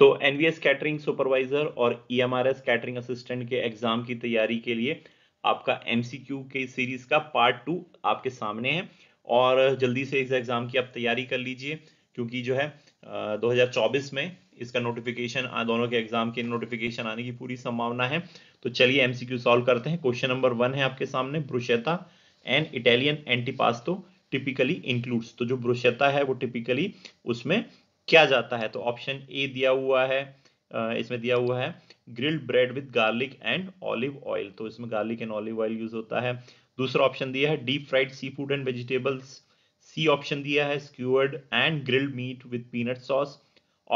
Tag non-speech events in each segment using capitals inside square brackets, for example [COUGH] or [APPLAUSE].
तो NVS catering supervisor और EMRS catering assistant के एग्जाम की तैयारी के लिए आपका एमसीक्यू के सीरीज का पार्ट टू आपके सामने है और जल्दी से इस एग्जाम की आप तैयारी कर लीजिए क्योंकि जो है आ, 2024 में इसका नोटिफिकेशन दोनों के एग्जाम के नोटिफिकेशन आने की पूरी संभावना है तो चलिए एमसीक्यू सॉल्व करते हैं क्वेश्चन नंबर वन है आपके सामने bruschetta and Italian antipasto typically includes तो जो ब्रुशेता है वो टिपिकली उसमें क्या जाता है तो ऑप्शन ए दिया हुआ है इसमें दिया हुआ है grilled bread with garlic and olive oil तो इसमें garlic and olive oil use होता है दूसरा ऑप्शन दिया है deep fried seafood and vegetables C option दिया है skewered and grilled meat with peanut sauce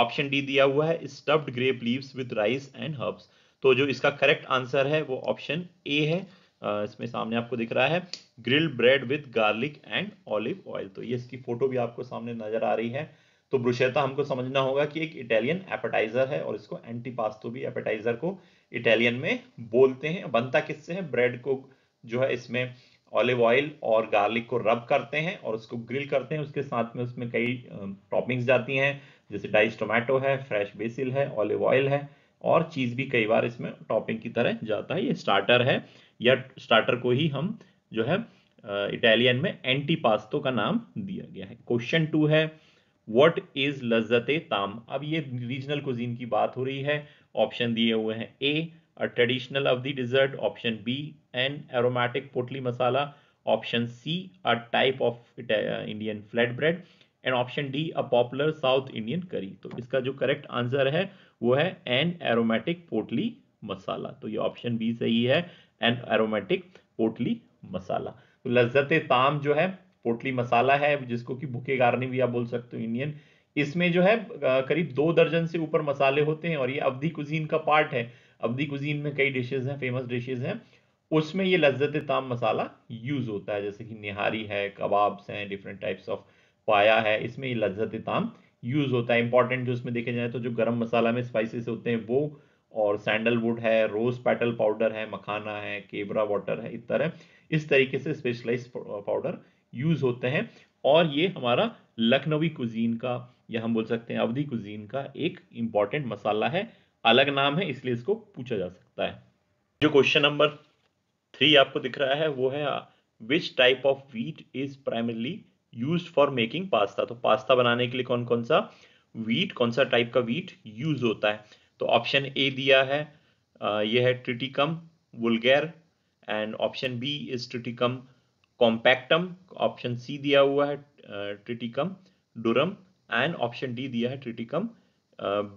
option D दिया हुआ है stuffed grape leaves with rice and herbs तो जो इसका करेक्ट आंसर है वो ऑप्शन ए है इसमें सामने आपको दिख रहा है grilled bread with garlic and olive oil तो ये इसकी फोटो भी आपको सामने नजर आ रही है तो ब्रुशेता हमको समझना होगा कि एक इटालियन एपेटाइजर है और इसको एंटीपास्तो भी एपेटाइजर को इटालियन में बोलते हैं बनता किससे है ब्रेड को जो है इसमें ऑलिव ऑयल और गार्लिक को रब करते हैं और उसको ग्रिल करते हैं उसके साथ में उसमें कई टॉपिंग्स जाती हैं जैसे डाइस टोमेटो है फ्रेश बेसिल है ऑलिव ऑयल है और चीज़ भी कई बार इसमें टॉपिंग की तरह जाता है ये स्टार्टर है या स्टार्टर को ही हम जो है इटालियन में एंटीपास्तो का नाम दिया गया है क्वेश्चन टू है वट इज लज्जत ताम अब ये रीजनल कुजीन की बात हो रही है ऑप्शन दिए हुए हैं A a traditional the dessert option B an aromatic potli masala option C a type of Indian flat bread and option D a popular South Indian curry तो इसका जो करेक्ट आंसर है वो है एन एरोमेटिक पोटली मसाला तो ये ऑप्शन बी सही है एन एरोमेटिक पोटली मसाला तो लज्जत ताम जो है पोटली मसाला है जिसको कि भूखे गारनी भी आप बोल सकते हो इंडियन इसमें जो है करीब दो दर्जन से ऊपर मसाले होते हैं और ये अवधि कुजीन का पार्ट है अवधि कुजीन में कई डिशेज हैं फेमस डिशेज हैं उसमें ये लज्जत ताम मसाला यूज होता है जैसे कि निहारी है कबाब्स हैं डिफरेंट टाइप्स ऑफ पाया है इसमें ये लज्जत ताम यूज होता है इंपॉर्टेंट जो इसमें देखे जाए तो जो गर्म मसाला में स्पाइसेस होते हैं वो और सैंडलवुड है रोज पेटल पाउडर है मखाना है केवरा वाटर है इस तरह इस तरीके से स्पेशलाइज पाउडर यूज होते हैं और ये हमारा लखनवी कुजीन का या हम बोल सकते हैं अवधि कुजीन का एक इंपॉर्टेंट मसाला है अलग नाम है इसलिए इसको पूछा जा सकता है जो क्वेश्चन नंबर थ्री आपको दिख रहा है वो है which type of wheat is primarily use for making pasta तो पास्ता बनाने के लिए कौन कौन सा वीट कौन सा टाइप का वीट यूज होता है तो ऑप्शन ए दिया है uh, यह है triticum vulgare and option B is triticum compactum option C दिया हुआ है triticum durum and option D दिया है ट्रिटिकम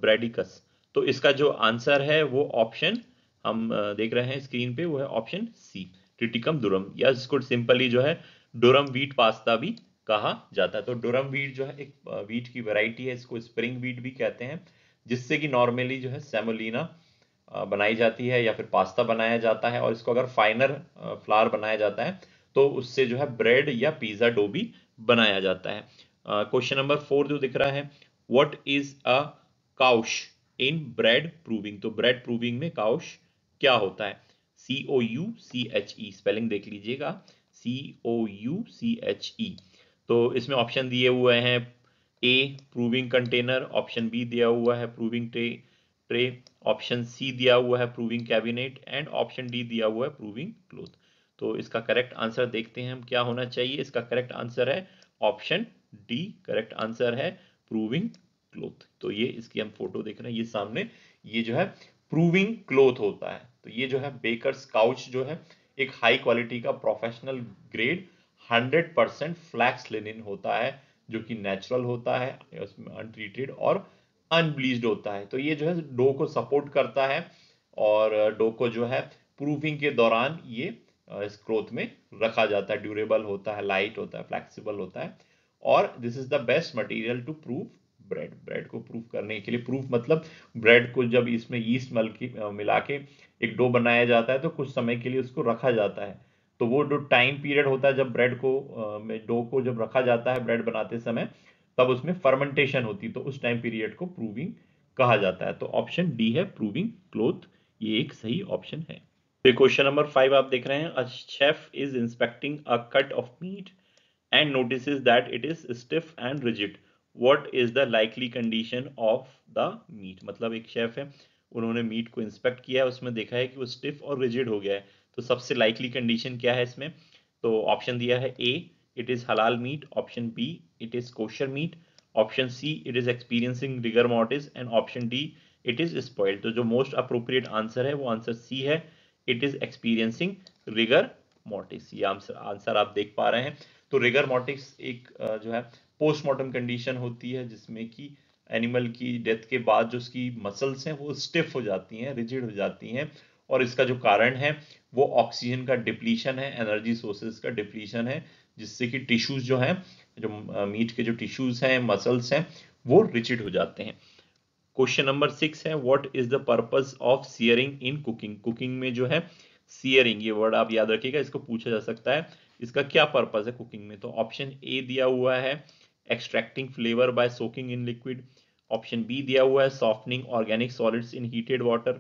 ब्रेडिकस तो इसका जो आंसर है वो ऑप्शन हम देख रहे हैं स्क्रीन पे वो है ऑप्शन सी ट्रिटिकम डुरम या जिसको सिंपली जो है डोरम वीट पास्ता भी कहा जाता है तो डोरम वीट जो है एक वीट की वैरायटी है इसको स्प्रिंग वीट भी कहते हैं जिससे कि नॉर्मली जो है सेमोलिना बनाई जाती है या फिर पास्ता बनाया जाता है और इसको अगर फाइनर फ्लावर बनाया जाता है तो उससे जो है ब्रेड या पिज्जा डो भी बनाया जाता है क्वेश्चन नंबर फोर जो दिख रहा है what is a couche in bread proofing तो ब्रेड प्रूविंग में काउश क्या होता है C O U C H E spelling देख लीजिएगा सी ओ यू सी एच ई तो इसमें ऑप्शन दिए हुए हैं A proofing container option B दिया हुआ है proofing tray tray option C दिया हुआ है proofing cabinet and option D दिया हुआ है प्रूविंग क्लोथ तो इसका करेक्ट आंसर देखते हैं हम क्या होना चाहिए इसका करेक्ट आंसर है ऑप्शन डी करेक्ट आंसर है प्रूविंग क्लोथ तो ये इसकी हम फोटो देख रहे हैं ये सामने ये जो है प्रूविंग क्लोथ होता है तो ये जो है बेकर काउच जो है एक हाई क्वालिटी का professional grade 100 percent flax linen होता है जो कि नेचुरल होता है उसमें अनट्रीटेड और अनब्लीज होता है तो ये जो है डो को सपोर्ट करता है और डो को जो है प्रूविंग के दौरान ये इस क्लोथ में रखा जाता है ड्यूरेबल होता है लाइट होता है फ्लैक्सिबल होता है और this is the best material to proof bread bread को प्रूफ करने के लिए प्रूफ मतलब ब्रेड को जब इसमें यीस्ट मल की मिला के एक डो बनाया जाता है तो कुछ समय के लिए उसको रखा जाता है तो वो जो टाइम पीरियड होता है जब ब्रेड को डो को जब रखा जाता है ब्रेड बनाते समय तब उसमें फर्मेंटेशन होती है तो उस टाइम पीरियड को प्रूविंग कहा जाता है तो ऑप्शन डी है प्रूविंग क्लोथ ये एक सही ऑप्शन है फिर क्वेश्चन नंबर फाइव आप देख रहे हैं a chef is inspecting a cut of meat and notice that it is stiff and rigid what is the likely condition of the meat मतलब एक शेफ है उन्होंने मीट को इंस्पेक्ट किया है उसमें देखा है कि वो स्टिफ और रिजिड हो गया है तो सबसे लाइकली कंडीशन क्या है इसमें तो ऑप्शन दिया है A it is halal meat option B it is kosher meat option C it is experiencing rigor mortis and option D it is spoiled तो जो मोस्ट अप्रोप्रिएट आंसर है वो आंसर सी है it is experiencing rigor mortis ये answer आप देख पा रहे हैं तो रिगर मोर्टिस एक जो है पोस्टमार्टम कंडीशन होती है जिसमें कि एनिमल की डेथ के बाद जो उसकी मसल्स हैं वो स्टिफ हो जाती हैं रिजिड हो जाती हैं और इसका जो कारण है वो ऑक्सीजन का डिप्लीशन है एनर्जी सोर्सेज का डिप्लीशन है जिससे कि टिश्यूज जो हैं जो मीट के जो टिश्यूज हैं मसल्स हैं वो रिजिड हो जाते हैं क्वेश्चन नंबर सिक्स है what is the purpose of searing in cooking cooking में जो है सियरिंग ये वर्ड आप याद रखिएगा इसको पूछा जा सकता है इसका क्या पर्पज है कुकिंग में तो ऑप्शन ए दिया हुआ है extracting flavour by soaking in liquid option B दिया हुआ है softening organic solids in heated water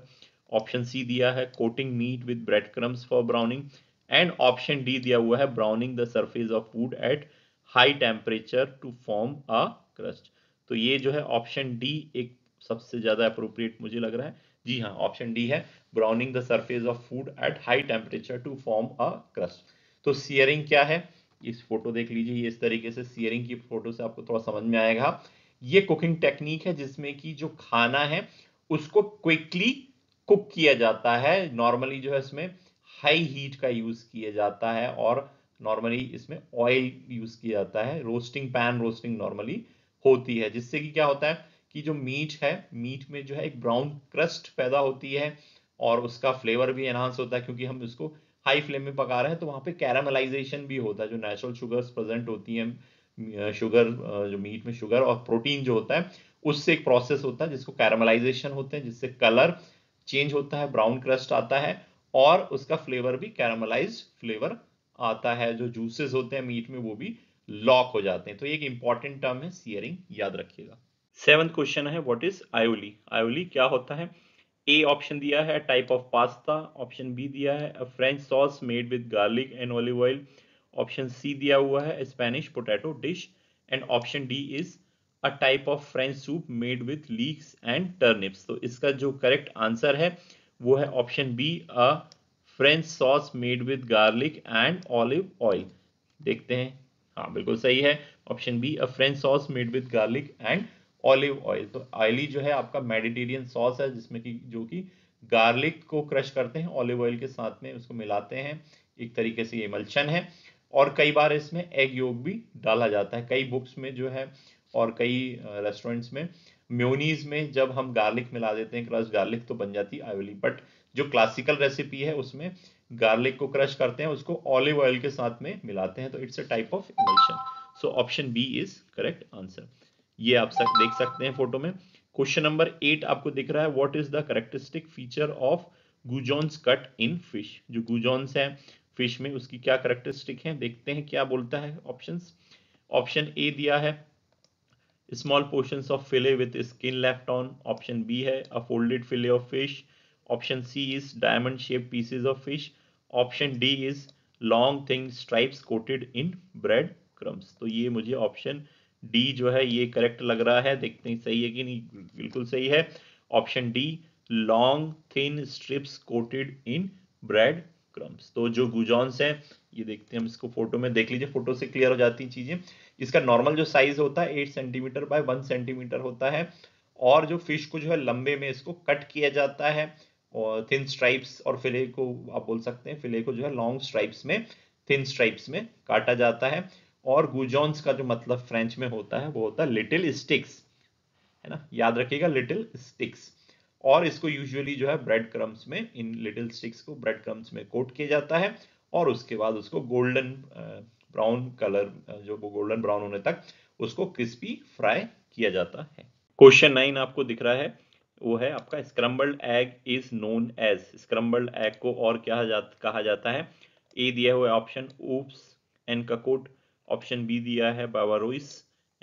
option C दिया है coating meat with bread crumbs for browning and option D दिया हुआ है browning the surface of food at high temperature to form a crust तो ये जो है ऑप्शन डी एक सबसे ज़्यादा अप्रोप्रिएट मुझे लग रहा है जी हाँ ऑप्शन डी है browning the surface of food at high temperature to form a crust तो सियरिंग क्या है इस फोटो देख लीजिए ये इस तरीके से सियरिंग की फोटो से आपको थोड़ा समझ में आएगा ये कुकिंग टेक्निक है जिसमें कि जो खाना है उसको क्विकली कुक किया जाता है नॉर्मली जो है इसमें हाई हीट का यूज़ किया जाता है और नॉर्मली इसमें ऑयल यूज़ किया जाता है रोस्टिंग पैन रोस्टिंग नॉर्मली होती है जिससे कि क्या होता है कि जो मीट है मीट में जो है एक ब्राउन क्रस्ट पैदा होती है और उसका फ्लेवर भी एनहांस होता है क्योंकि हम इसको हाई फ्लेम में पका रहे हैं तो वहाँ पे कैरामलाइजेशन भी होता है जो नेचुरल शुगर्स प्रेजेंट होती हैं शुगर जो मीट में शुगर और प्रोटीन जो होता है उससे एक प्रोसेस होता है जिसको कैरामलाइजेशन होते हैं जिससे कलर चेंज होता है ब्राउन क्रस्ट आता है और उसका फ्लेवर भी कैरामलाइज फ्लेवर आता है जो जूसेस होते हैं मीट में वो भी लॉक हो जाते हैं तो एक इंपॉर्टेंट टर्म है सियरिंग याद रखिएगा सेवंथ क्वेश्चन है व्हाट इज आयोली आयोली क्या होता है ए ऑप्शन दिया है type of pasta option B दिया है French sauce made with garlic and olive oil option C दिया हुआ है Spanish potato dish and option D is a type of French soup made with leeks and turnips तो इसका जो correct answer है वो है option B a French sauce made with garlic and olive oil देखते हैं हाँ बिल्कुल सही है option B a French sauce made with garlic and olive oil तो ऑयली जो है आपका मेडिटेरियन सॉस है जिसमें कि जो कि गार्लिक को क्रश करते हैं ऑलिव ऑयल के साथ में उसको मिलाते हैं एक तरीके से ये है और कई बार इसमें एग योग भी डाला जाता है कई बुक्स में जो है और कई रेस्टोरेंट्स में म्योनीज में जब हम गार्लिक मिला देते हैं क्रश गार्लिक तो बन जाती है आयोली बट जो क्लासिकल रेसिपी है उसमें गार्लिक को क्रश करते हैं उसको ऑलिव ऑयल के साथ में मिलाते हैं तो it's a type of emulsion so option B is correct answer ये आप सक, देख सकते हैं फोटो में क्वेश्चन नंबर एट आपको दिख रहा है what is the characteristic feature of goujons cut in fish जो गुजॉन्स है फिश में उसकी क्या करेक्टरिस्टिक है देखते हैं क्या बोलता है ऑप्शन ऑप्शन ए दिया है small portion of fillet with skin left on option B है a folded fillet of fish option C is diamond shape pieces of fish option D is long thin stripes coated in bread crumbs तो ये मुझे option D जो है ये correct लग रहा है देखते हैं सही है कि नहीं बिल्कुल सही है option D long thin strips coated in bread crumbs तो जो गुजॉन्स हैं ये देखते हैं हम इसको फोटो में देख लीजिए फोटो से क्लियर हो जाती है चीजें इसका नॉर्मल जो साइज होता है eight centimetre by one centimetre होता है और जो फिश को जो है लंबे में इसको कट किया जाता है और थिन स्ट्राइप्स और फिले को आप बोल सकते हैं फिले को जो है लॉन्ग स्ट्राइप्स में थिन स्ट्राइप्स में काटा जाता है और गुजॉन्स का जो मतलब फ्रेंच में होता है वो होता है लिटिल स्टिक्स है ना याद रखिएगा लिटिल स्टिक्स और इसको यूजुअली जो है ब्रेड क्रम्स में इन लिटिल स्टिक्स को ब्रेड क्रम्स में कोट किया जाता है और उसके बाद उसको गोल्डन ब्राउन कलर जो वो गोल्डन ब्राउन होने तक उसको क्रिस्पी फ्राई किया जाता है क्वेश्चन नाइन आपको दिख रहा है वो है आपका scrambled egg is known as scrambled egg को और क्या जा, कहा जाता है ए दिया हुआ option oeufs en cocotte option B दिया है rois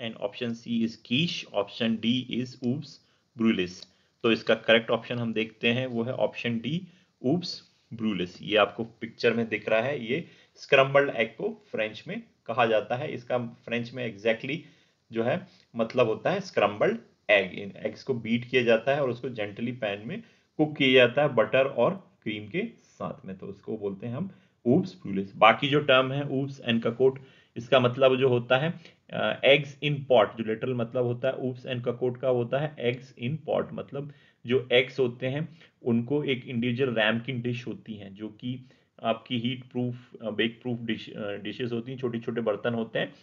and option C is quiche option D is oeufs brouillés तो इसका करेक्ट ऑप्शन हम देखते हैं वो है ऑप्शन डी उब्स ब्रूलिस ये आपको पिक्चर में दिख रहा है ये स्क्रम्बल्ड एग को फ्रेंच में कहा जाता है इसका फ्रेंच में एग्जैक्टली exactly जो है मतलब होता है स्क्रम्बल्ड एग इन एग्स को बीट किया जाता है और उसको जेंटली पैन में कुक किया जाता है बटर और क्रीम के साथ में तो उसको बोलते हैं हम उब्स ब्रूलिस बाकी जो टर्म है उब्स एंड ककोट इसका मतलब जो होता है एग्स इन पॉट जो लिटरल मतलब होता है ऊप्स एंड ककोट का होता है एग्स इन पॉट मतलब जो एग्स होते हैं उनको एक इंडिविजुअल रैमकिन डिश होती हैं जो कि आपकी heat proof bake proof dish dishes होती हैं छोटे छोटे बर्तन होते हैं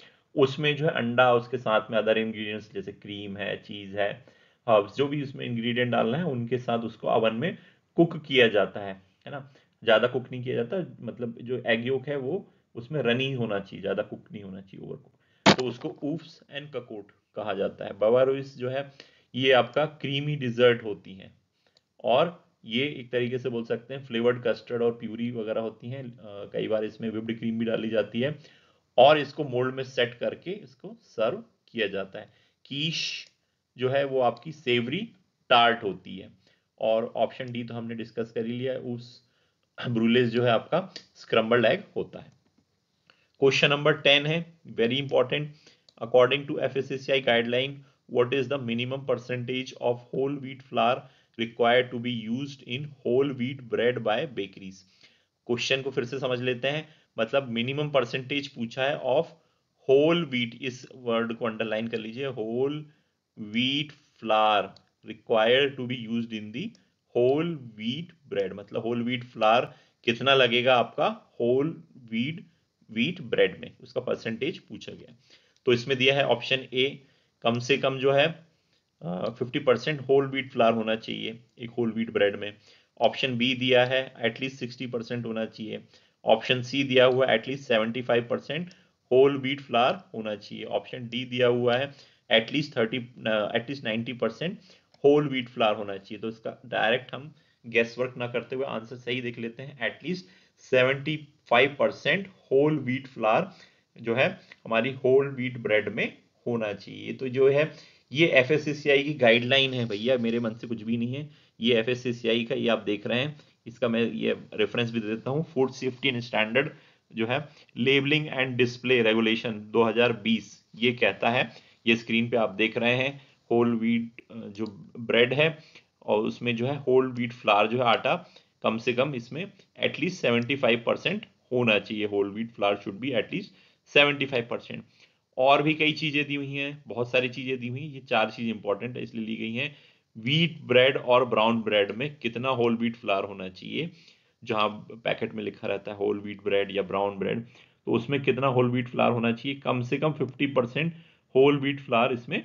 उसमें जो है अंडा उसके साथ में अदर इंग्रेडिएंट्स जैसे क्रीम है चीज़ है हर्ब्स जो भी उसमें इंग्रेडिएंट डालना है उनके साथ उसको अवन में कुक किया जाता है है ना ज़्यादा कुक नहीं किया जाता मतलब जो एग योक है वो उसमें रन ही होना चाहिए ज़्यादा कुक नहीं होना चाहिए ओवर कुक तो उसको ऊफ्स एंड ककोट कहा जाता है बवारोइस जो है ये आपका क्रीमी डिजर्ट होती है और ये एक तरीके से बोल सकते हैं फ्लेवर्ड कस्टर्ड और प्यूरी वगैरह होती हैं कई बार इसमें विप्ड क्रीम भी डाली जाती है और इसको मोल्ड में सेट करके इसको सर्व किया जाता है कीश जो है वो आपकी सेवरी टार्ट होती है और ऑप्शन डी तो हमने डिस्कस कर ही लिया है उस ब्रूलेस जो है आपका स्क्रम्बल एग होता है क्वेश्चन नंबर टेन है very important according to F guideline what is the minimum percentage of whole wheat flour required to be use in whole wheat bread by bakeries question को फिर से समझ लेते हैं मतलब मिनिमम परसेंटेज पूछा है ऑफ होल वीट इस वर्ड को अंडरलाइन कर लीजिए whole wheat flour required to be use in the whole wheat bread मतलब होल वीट फ्लार कितना लगेगा आपका होल वीट व्हीट ब्रेड में उसका परसेंटेज पूछा गया तो इसमें दिया है ऑप्शन ए कम से कम जो है fifty percent whole wheat flour होना चाहिए एक होल व्हीट ब्रेड में ऑप्शन बी दिया है एटलीस्ट सिक्सटी परसेंट होना चाहिए ऑप्शन सी दिया हुआ है at least seventy five percent whole wheat flour होना चाहिए ऑप्शन डी दिया हुआ है at least thirty at least ninety percent whole wheat flour होना चाहिए तो इसका डायरेक्ट हम गैस वर्क ना करते हुए आंसर सही देख लेते हैं at least 75 percent whole wheat flour जो है हमारी होल व्हीट ब्रेड में होना चाहिए तो जो है ये एफ की गाइडलाइन है भैया मेरे मन से कुछ भी नहीं है ये एफ का ये आप देख रहे हैं इसका मैं ये रेफरेंस भी दे देता हूँ फूड सेफ्टी एंड स्टैंडर्ड जो है लेबलिंग एंड डिस्प्ले रेगुलेशन 2020 ये कहता है ये स्क्रीन पे आप देख रहे हैं होल व्हीट जो ब्रेड है और उसमें जो है होल व्हीट फ्लार जो है आटा कम से कम इसमें एटलीस्ट सेवेंटी फाइव परसेंट होना चाहिए whole wheat flour should be at least seventy five percent और भी कई चीज़ें दी हुई हैं बहुत सारी चीज़ें दी हुई हैं ये चार चीजें इंपॉर्टेंट है इसलिए ली गई हैं व्हीट ब्रेड और ब्राउन ब्रेड में कितना होल व्हीट फ्लावर होना चाहिए जहाँ पैकेट में लिखा रहता है होल व्हीट ब्रेड या ब्राउन ब्रेड तो उसमें कितना होल व्हीट फ्लावर होना चाहिए कम से कम fifty percent whole wheat flour इसमें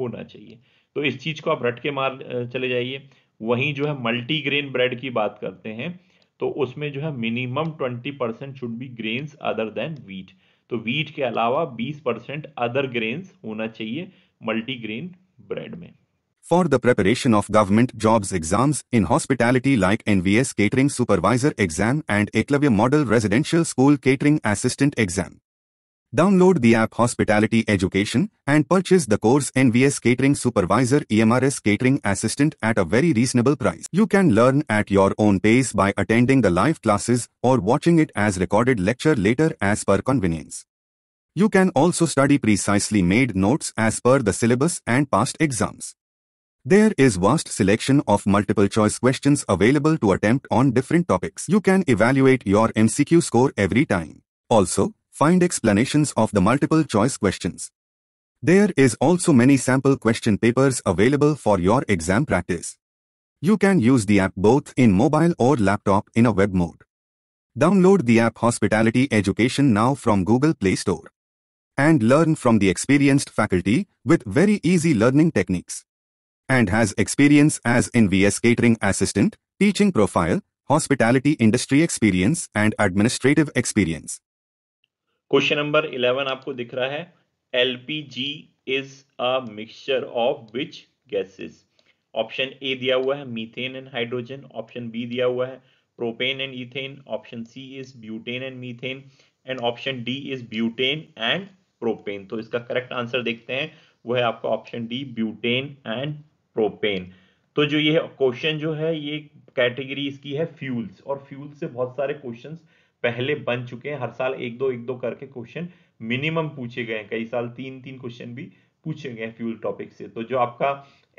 होना चाहिए तो इस चीज़ को आप रट के मार चले जाइए वहीं जो है मल्टीग्रेन ब्रेड की बात करते हैं तो उसमें जो है minimum 20% percent should be grains other than wheat तो वीट के अलावा बीस परसेंट अदर ग्रेन होना चाहिए मल्टीग्रेन ब्रेड में for the preparation of government job exam in hospitality like NVS catering supervisor exam and Eklavya model residential school catering assistant exam Download the app Hospitality Education and purchase the course NVS Catering Supervisor EMRS Catering Assistant at a very reasonable price. You can learn at your own pace by attending the live classes or watching it as recorded lecture later as per convenience. You can also study precisely made notes as per the syllabus and past exams. There is vast selection of multiple choice questions available to attempt on different topics. You can evaluate your MCQ score every time. Also, find explanations of the multiple choice questions. There is also many sample question papers available for your exam practice. You can use the app both in mobile or laptop in a web mode. Download the app Hospitality Education now from Google Play Store. And learn from the experienced faculty with very easy learning techniques. And has experience as in VS Catering Assistant, Teaching Profile, Hospitality Industry Experience and Administrative Experience. Question number eleven आपको दिख रहा है LPG is a mixture of which gases option A दिया हुआ है methane and hydrogen option B दिया हुआ है propane and ethane option C is butane and methane and option D is butane and propane तो इसका करेक्ट आंसर देखते हैं वो है आपका option D butane and propane तो जो ये क्वेश्चन जो है ये कैटेगरी इसकी है फ्यूल्स और फ्यूल्स से बहुत सारे क्वेश्चंस पहले बन चुके हैं हर साल एक दो एक दो करके क्वेश्चन मिनिमम पूछे गए हैं कई साल तीन तीन क्वेश्चन भी पूछे गए फ्यूल टॉपिक से तो जो आपका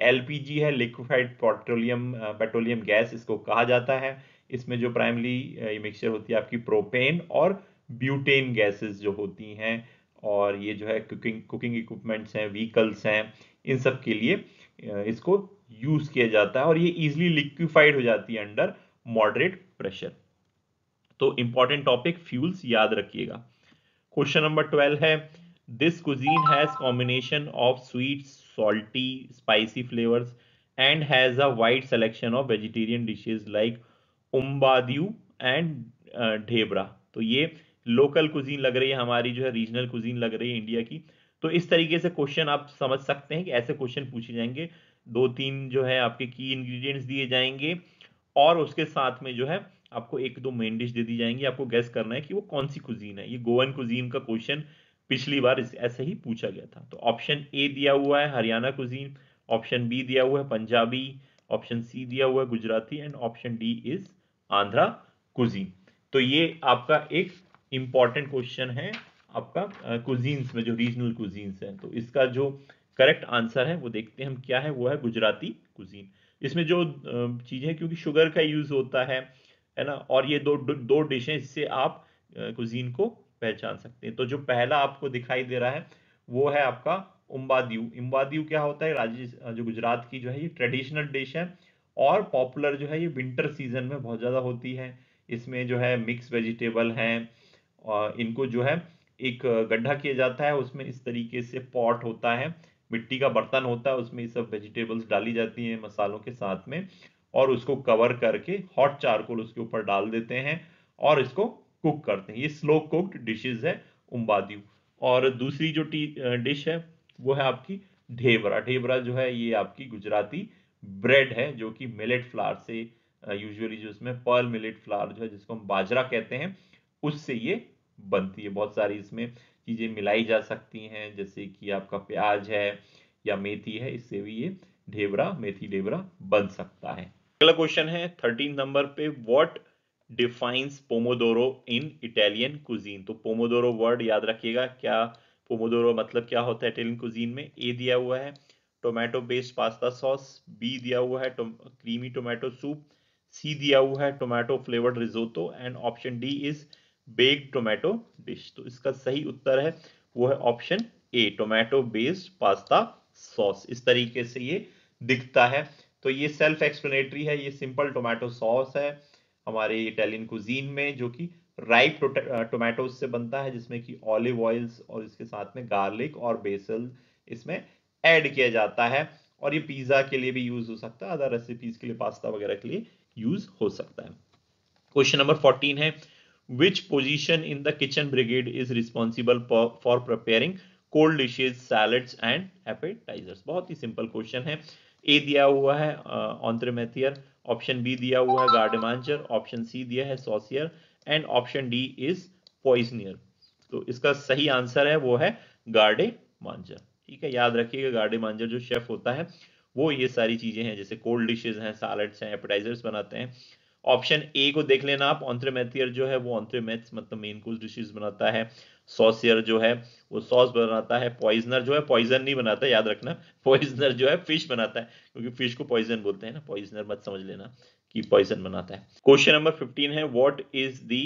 एलपीजी है लिक्विफाइड पेट्रोलियम पेट्रोलियम गैस इसको कहा जाता है इसमें जो प्राइमली मिक्सचर होती है आपकी प्रोपेन और ब्यूटेन गैसेस जो होती हैं और ये जो है कुकिंग कुकिंग इक्विपमेंट्स हैं व्हीकल्स हैं इन सब के लिए इसको यूज किया जाता है और ये इजिली लिक्विफाइड हो जाती है अंडर मॉडरेट प्रेशर तो इंपॉर्टेंट टॉपिक फ्यूल्स याद रखिएगा क्वेश्चन नंबर ट्वेल्व है this cuisine has combination of sweet salty spicy flavours and has a wide selection of vegetarian dishes like umbadiyu and dhebra तो ये लोकल कुजीन लग रही है हमारी जो है रीजनल कुजीन लग रही है इंडिया की तो इस तरीके से क्वेश्चन आप समझ सकते हैं कि ऐसे क्वेश्चन पूछे जाएंगे दो तीन जो है आपके की इंग्रेडिएंट्स दिए जाएंगे और उसके साथ में जो है आपको एक दो मेन डिश दे दी जाएंगी आपको गैस करना है कि वो कौन सी कुजीन है ये गोवन कुजीन का क्वेश्चन पिछली बार ऐसे ही पूछा गया था तो ऑप्शन ए दिया हुआ है हरियाणा कुजीन ऑप्शन बी दिया हुआ है पंजाबी ऑप्शन सी दिया हुआ है Gujarati and option D is Andhra cuisine तो ये आपका एक इम्पॉर्टेंट क्वेश्चन है आपका कुजीन्स में जो रीजनल कुजीन्स है तो इसका जो करेक्ट आंसर है वो देखते हैं हम क्या है वो है गुजराती कुजीन इसमें जो चीज़ें क्योंकि शुगर का यूज़ होता है है ना और ये दो दो डिशें से आप कुजीन को पहचान सकते हैं तो जो पहला आपको दिखाई दे रहा है वो है आपका उम्बादीव उम्बादीव क्या होता है राज्य जो गुजरात की जो है ये ट्रेडिशनल डिश है और पॉपुलर जो है ये विंटर सीजन में बहुत ज़्यादा होती है इसमें जो है मिक्स वेजिटेबल हैं और इनको जो है एक गड्ढा किया जाता है उसमें इस तरीके से पॉट होता है मिट्टी का बर्तन होता है उसमें ये सब वेजिटेबल्स डाली जाती हैं मसालों के साथ में और उसको कवर करके हॉट चारकोल उसके ऊपर डाल देते हैं और इसको कुक करते हैं ये स्लो कुक्ड डिशेज है उम्बादियू और दूसरी जो टी डिश है वो है आपकी ढेबरा ढेबरा जो है ये आपकी गुजराती ब्रेड है जो कि मिलेट फ्लावर से यूजुअली जो इसमें पर्ल मिलेट फ्लावर जो है जिसको हम बाजरा कहते हैं उससे ये बनती है बहुत सारी इसमें चीज़ें मिलाई जा सकती हैं जैसे कि आपका प्याज है या मेथी है इससे भी ये ढेबरा मेथी ढेबरा बन सकता है अगला क्वेश्चन है थर्टीन नंबर पे what defines pomodoro in Italian cuisine तो पोमोदोरो वर्ड याद रखिएगा क्या पोमोदोरो मतलब क्या होता है इटालियन कुजीन में ए दिया हुआ है tomato based pasta sauce B दिया हुआ है क्रीमी टोमेटो सूप सी दिया हुआ है tomato flavoured risotto and option D is baked tomato dish तो इसका सही उत्तर है वो है option A tomato based pasta sauce इस तरीके से ये दिखता है तो ये सेल्फ एक्सप्लेनेटरी है ये सिंपल टोमेटो सॉस है हमारे इटालियन कुजीन में जो कि राइप टोमेटो tota-, से बनता है जिसमें कि ऑलिव ऑयल्स और इसके साथ में गार्लिक और बेसल इसमें ऐड किया जाता है और ये पिज्ज़ा के लिए भी यूज़ हो सकता है अदर रेसिपीज के लिए पास्ता वगैरह के लिए यूज़ हो सकता है क्वेश्चन नंबर फोर्टीन है which position in the kitchen brigade is responsible for preparing cold dishes salads and and बहुत ही सिंपल क्वेश्चन है ए दिया हुआ है ऑन्थ्रेमेथियर ऑप्शन बी दिया हुआ है गार्डमांचर ऑप्शन सी दिया है saucier and option D is poissonnier तो इसका सही आंसर है वो है गार्डे मांजर ठीक है याद रखिएगा गार्डे मांजर जो शेफ होता है वो ये सारी चीजें हैं जैसे कोल्ड डिशेज हैं सैलड्स हैं एपेटाइजर्स बनाते हैं ऑप्शन ए को देख लेना आप ऑन्थ्रेमेथियर जो है वो ऑन्थ्रेमेथ्स मतलब मेन कोर्स डिशेज बनाता है सॉसियर जो है वो सॉस बनाता है पॉइजनर जो है पॉइजन नहीं बनाता याद रखना पॉइजनर जो है फिश बनाता है क्योंकि फिश को पॉइजन बोलते हैं ना पॉइजनर मत समझ लेना कि पॉइजन बनाता है क्वेश्चन नंबर फिफ्टीन है what is the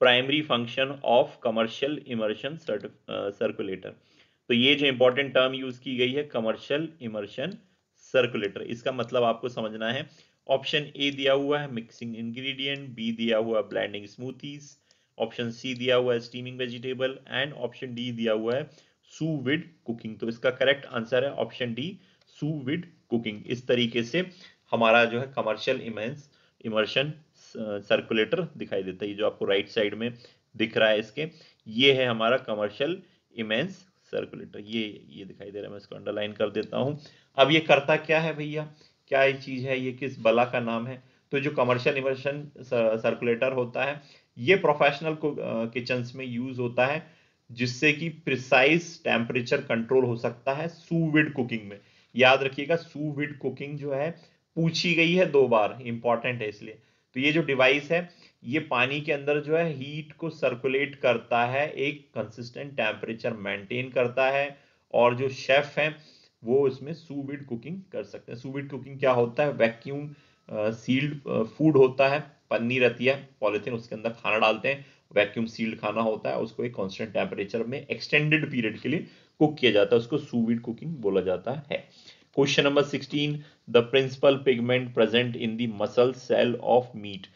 primary function of commercial immersion circulator तो ये जो इंपॉर्टेंट टर्म यूज की गई है कमर्शियल इमर्शन सर्कुलेटर इसका मतलब आपको समझना है ऑप्शन ए दिया हुआ है मिक्सिंग इंग्रेडिएंट बी दिया हुआ ब्लेंडिंग स्मूथीज़ ऑप्शन सी दिया हुआ है steaming vegetable and option D दिया हुआ है सू विड कुकिंग तो इसका करेक्ट आंसर है option D sous vide cooking इस तरीके से हमारा जो है कमर्शियल इमेंस इमर्शन सर्कुलेटर दिखाई देता है ये जो आपको राइट साइड में दिख रहा है इसके ये है हमारा कमर्शियल इमेंस सर्कुलेटर ये ये दिखाई दे रहा है मैं इसको अंडरलाइन कर देता हूँ अब ये करता क्या है भैया क्या ये चीज है ये किस बला का नाम है तो जो कमर्शियल इमर्शन सर्कुलेटर होता है ये प्रोफेशनल किचन्स में यूज होता है जिससे कि प्रिसाइज टेम्परेचर कंट्रोल हो सकता है सूविड कुकिंग में याद रखिएगा सूविड कुकिंग जो है पूछी गई है दो बार इंपॉर्टेंट है इसलिए तो ये जो डिवाइस है ये पानी के अंदर जो है हीट को सर्कुलेट करता है एक कंसिस्टेंट टेम्परेचर मेंटेन करता है और जो शेफ है वो इसमें सूविड कुकिंग कर सकते हैं सूविड कुकिंग क्या होता है वैक्यूम सील्ड फूड होता है पन्नी रहती है पॉलिथीन उसके अंदर खाना डालते हैं वैक्यूम सील्ड खाना होता है उसको एक कॉन्स्टेंट टेम्परेचर में एक्सटेंडेड पीरियड के लिए कुक किया जाता है उसको सूविड कुकिंग बोला जाता है question number sixteen the principal pigment present in the muscle cell of meat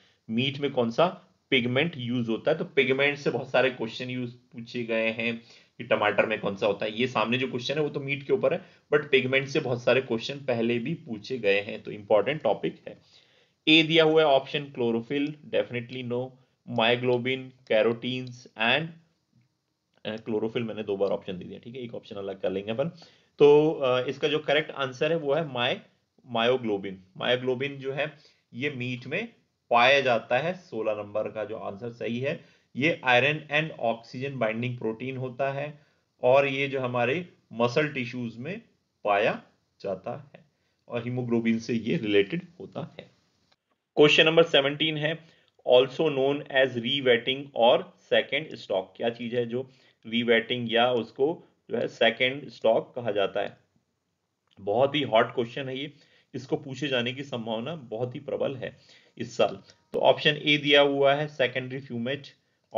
meat में कौन सा पिगमेंट यूज होता है तो पिगमेंट से बहुत सारे क्वेश्चन यूज पूछे गए हैं कि टमाटर में कौन सा होता है ये सामने जो क्वेश्चन है वो तो मीट के ऊपर है बट पिगमेंट से बहुत सारे क्वेश्चन पहले भी पूछे गए हैं तो इंपॉर्टेंट टॉपिक है ए दिया हुआ है option chlorophyll definitely no myoglobin carotenes and chlorophyll मैंने दो बार ऑप्शन दे दिया ठीक है एक ऑप्शन अलग कर लेंगे अपन तो uh, इसका जो करेक्ट आंसर है वो है माय मायोग्लोबिन मायोग्लोबिन जो है ये मीट में पाया जाता है 16 नंबर का जो आंसर सही है ये iron and oxygen binding protein होता है और ये जो हमारे मसल टिश्यूज में पाया जाता है और हीमोग्लोबिन से ये रिलेटेड होता है क्वेश्चन नंबर सेवनटीन है ऑल्सो नोन एज रीवेटिंग और सेकेंड स्टॉक क्या चीज है जो रीवेटिंग या उसको जो है सेकेंड स्टॉक कहा जाता है बहुत ही हॉट क्वेश्चन है ये इसको पूछे जाने की संभावना बहुत ही प्रबल है इस साल तो ऑप्शन ए दिया हुआ है सेकेंडरी फ्यूमेट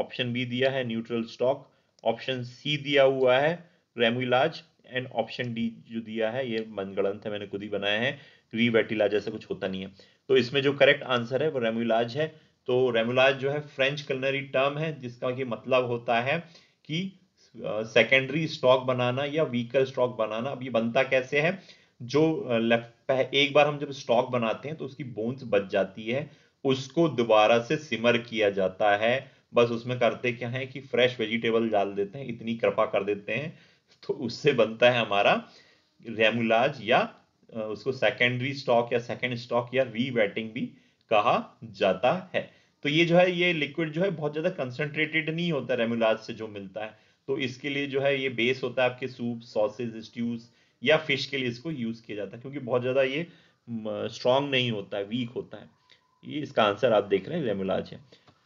ऑप्शन बी दिया है न्यूट्रल स्टॉक ऑप्शन सी दिया हुआ है रेमुलाज एंड ऑप्शन डी जो दिया है ये मनगढ़ंत है मैंने खुद ही बनाया है रीवेटिला जैसा कुछ होता नहीं है तो इसमें जो करेक्ट आंसर है वो रेमुलाज है तो रेमुलाज जो है फ्रेंच कलनरी टर्म है जिसका कि मतलब होता है कि सेकेंडरी स्टॉक बनाना या वीकर स्टॉक बनाना अब ये बनता कैसे है जो लेफ्ट एक बार हम जब स्टॉक बनाते हैं तो उसकी बोन्स बच जाती है उसको दोबारा से सिमर किया जाता है बस उसमें करते क्या है कि फ्रेश वेजिटेबल डाल देते हैं इतनी कृपा कर देते हैं तो उससे बनता है हमारा रेमुलाज या उसको सेकेंडरी स्टॉक या सेकेंड स्टॉक या री वेटिंग भी कहा जाता है तो ये जो है ये लिक्विड जो है बहुत ज़्यादा कंसनट्रेटेड नहीं होता रेमुलाज से जो मिलता है तो इसके लिए जो है ये बेस होता है आपके सूप सॉसेज स्ट्यूज या फिश के लिए इसको यूज़ किया जाता है क्योंकि बहुत ज़्यादा ये स्ट्रांग नहीं होता है वीक होता है ये इसका आंसर आप देख रहे हैं रेमुलाज है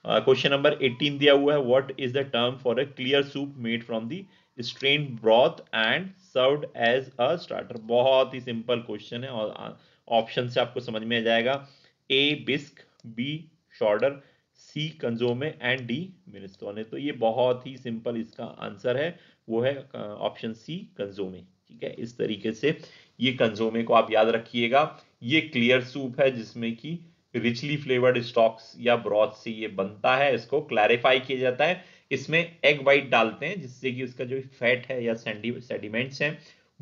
क्वेश्चन नंबर 18 दिया हुआ है what is the term for a clear soup made from the strain broth and served as a starter बहुत ही सिंपल क्वेश्चन है और ऑप्शन से आपको समझ में आ जाएगा A bisque B chowder C consomme and D minestrone तो ये बहुत ही सिंपल इसका आंसर है वो है ऑप्शन सी कंजोमे ठीक है इस तरीके से ये कंजोमे को आप याद रखिएगा ये क्लियर सूप है जिसमें कि रिचली फ्लेवर्ड स्टॉक्स या ब्रॉथ से ये बनता है इसको क्लैरिफाई किया जाता है इसमें एग वाइट डालते हैं जिससे कि उसका जो फैट है या सैंडी सेडिमेंट्स हैं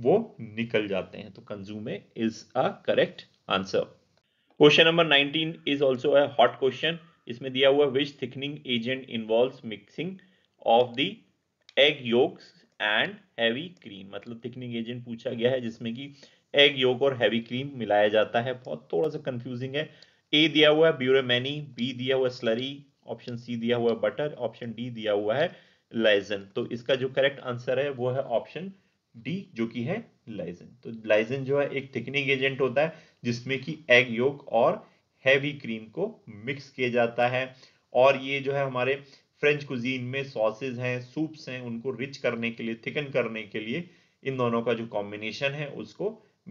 वो निकल जाते हैं तो consomme is a correct answer question number 19 is also a hot question इसमें दिया हुआ which thickening agent involve mixing of the egg yolks and heavy cream मतलब थिकनिंग एजेंट पूछा गया है जिसमें कि एग योग और हैवी क्रीम मिलाया जाता है बहुत थोड़ा सा कंफ्यूजिंग है ए दिया हुआ है ब्यूरेमैनी बी दिया हुआ स्लरी ऑप्शन सी दिया हुआ है बटर ऑप्शन डी दिया हुआ है लाइजन तो इसका जो करेक्ट आंसर है वो है ऑप्शन डी जो कि है लाइजन तो लाइजन जो है एक थिकनिंग एजेंट होता है जिसमें कि एग योग और हैवी क्रीम को मिक्स किया जाता है और ये जो है हमारे फ्रेंच कुजीन में सॉसेज हैं सूप्स हैं उनको रिच करने के लिए थिकन करने के लिए इन दोनों का जो कॉम्बिनेशन है उसको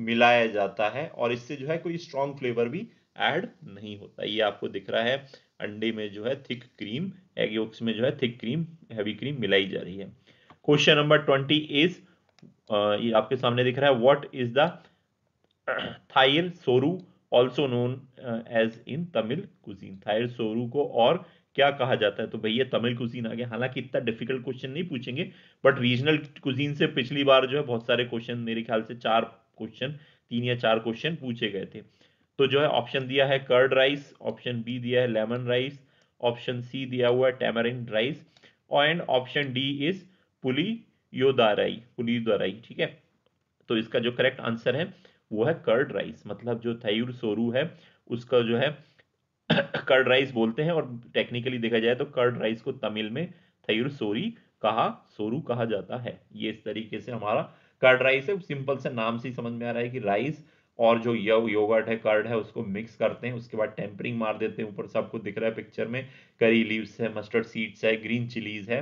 मिलाया जाता है और इससे जो है कोई स्ट्रॉन्ग फ्लेवर भी ऐड नहीं होता ये आपको दिख रहा है अंडे में जो है थिक क्रीम एग योक्स में जो है थिक क्रीम हैवी क्रीम मिलाई जा रही है क्वेश्चन नंबर ट्वेंटी इज ये आपके सामने दिख रहा है what is the thayir soru also known as in Tamil cuisine thayir soru को और क्या कहा जाता है तो भैया तमिल कुजीन आ गया हालांकि इतना डिफिकल्ट क्वेश्चन नहीं पूछेंगे बट रीजनल कुजीन से पिछली बार जो है बहुत सारे क्वेश्चन मेरे ख्याल से चार क्वेश्चन तीन या चार क्वेश्चन पूछे गए थे तो जो है ऑप्शन दिया है कर्ड राइस ऑप्शन बी दिया है लेमन राइस ऑप्शन सी दिया हुआ है tamarind rice and option D is puliyodarai puliyodarai ठीक है तो इसका जो करेक्ट आंसर है वो है कर्ड राइस मतलब जो थयूर सोरू है उसका जो है कर्ड [COUGHS] राइस बोलते हैं और टेक्निकली देखा जाए तो कर्ड राइस को तमिल में थयूर सोरी कहा सोरू कहा जाता है ये इस तरीके से हमारा कर्ड राइस है सिंपल से नाम से समझ में आ रहा है कि राइस और जो यो, योगर्ट है कर्ड है उसको मिक्स करते हैं उसके बाद टेम्परिंग मार देते हैं ऊपर सबको दिख रहा है पिक्चर में करी लीव्स है मस्टर्ड सीड्स है ग्रीन चिलीज है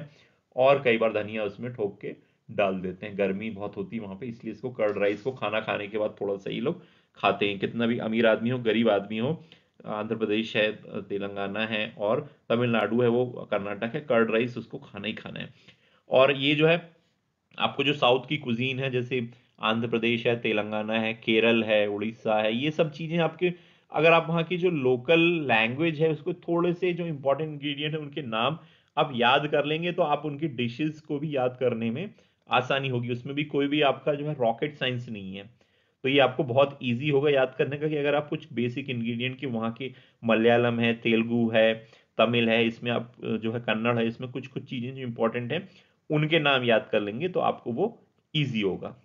और कई बार धनिया उसमें ठोक के डाल देते हैं गर्मी बहुत होती है वहाँ पे इसलिए इसको कर्ड राइस को खाना खाने के बाद थोड़ा सा ही लोग खाते हैं कितना भी अमीर आदमी हो गरीब आदमी हो आंध्र प्रदेश है तेलंगाना है और तमिलनाडु है वो कर्नाटक है कर्ड राइस उसको खाना ही खाना है और ये जो है आपको जो साउथ की कुजीन है जैसे आंध्र प्रदेश है तेलंगाना है केरल है उड़ीसा है ये सब चीज़ें आपके अगर आप वहाँ की जो लोकल लैंग्वेज है उसको थोड़े से जो इम्पोर्टेंट इंग्रेडिएंट है उनके नाम आप याद कर लेंगे तो आप उनकी डिशेस को भी याद करने में आसानी होगी उसमें भी कोई भी आपका जो है रॉकेट साइंस नहीं है तो ये आपको बहुत इजी होगा याद करने का कि अगर आप कुछ बेसिक इंग्रेडिएंट की वहाँ के मलयालम है तेलुगु है तमिल है इसमें आप जो है कन्नड़ है इसमें कुछ कुछ चीज़ें जो इंपॉर्टेंट हैं उनके नाम याद कर लेंगे तो आपको वो ईजी होगा